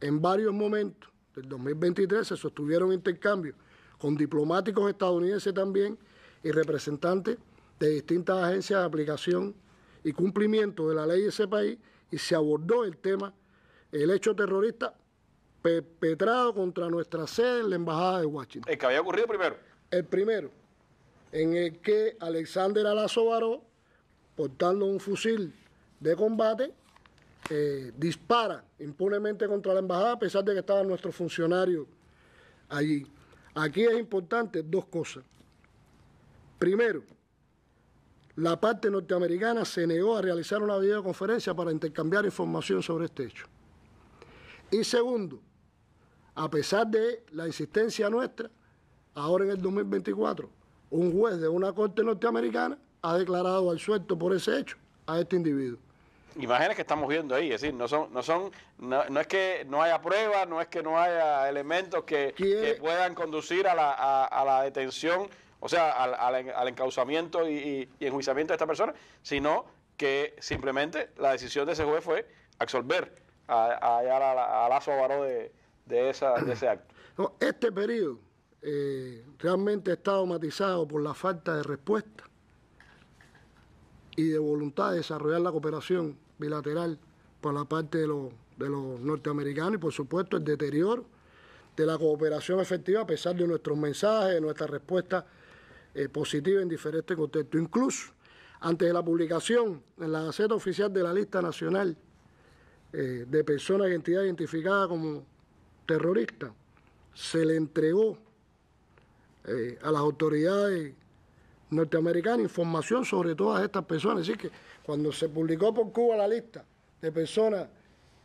en varios momentos del 2023 se sostuvieron intercambios con diplomáticos estadounidenses también y representantes de distintas agencias de aplicación y cumplimiento de la ley de ese país y se abordó el tema, el hecho terrorista perpetrado contra nuestra sede en la Embajada de Washington. El que había ocurrido primero. El primero, en el que Alexander Alazo Baró, portando un fusil de combate, eh, dispara impunemente contra la embajada a pesar de que estaban nuestros funcionarios allí. Aquí es importante dos cosas. Primero, la parte norteamericana se negó a realizar una videoconferencia para intercambiar información sobre este hecho. Y segundo, a pesar de la insistencia nuestra, ahora en el 2024, un juez de una corte norteamericana ha declarado al suelto por ese hecho a este individuo imágenes que estamos viendo ahí, es decir, no son, no son, no, es que no haya pruebas, no es que no haya elementos que, puedan conducir a la, detención, o sea, al, al, encauzamiento y, enjuiciamiento de esta persona, sino que simplemente la decisión de ese juez fue absolver a, a, de, ese acto. este periodo eh, realmente está matizado por la falta de respuesta y de voluntad de desarrollar la cooperación bilateral por la parte de los, norteamericanos y por supuesto el deterioro de la cooperación efectiva a pesar de nuestros mensajes, de nuestra respuesta eh, positiva en diferentes contextos. Incluso antes de la publicación en la Gaceta Oficial de la Lista Nacional eh, de Personas y Entidades Identificadas como Terroristas, se le entregó eh, a las autoridades norteamericana información sobre todas estas personas. Así que cuando se publicó por Cuba la lista de personas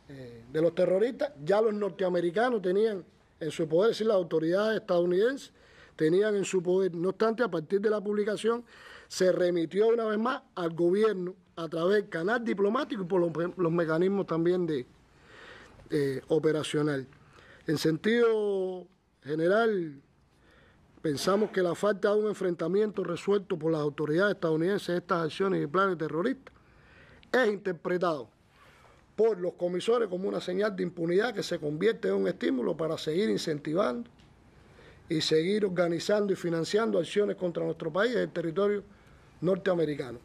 eh, de los terroristas, ya los norteamericanos tenían en su poder, es decir, las autoridades estadounidenses tenían en su poder. No obstante, a partir de la publicación se remitió una vez más al gobierno a través del canal diplomático y por los, mecanismos también de eh, operacional. En sentido general, Pensamos que la falta de un enfrentamiento resuelto por las autoridades estadounidenses de estas acciones y planes terroristas es interpretado por los comisores como una señal de impunidad que se convierte en un estímulo para seguir incentivando y seguir organizando y financiando acciones contra nuestro país y el territorio norteamericano.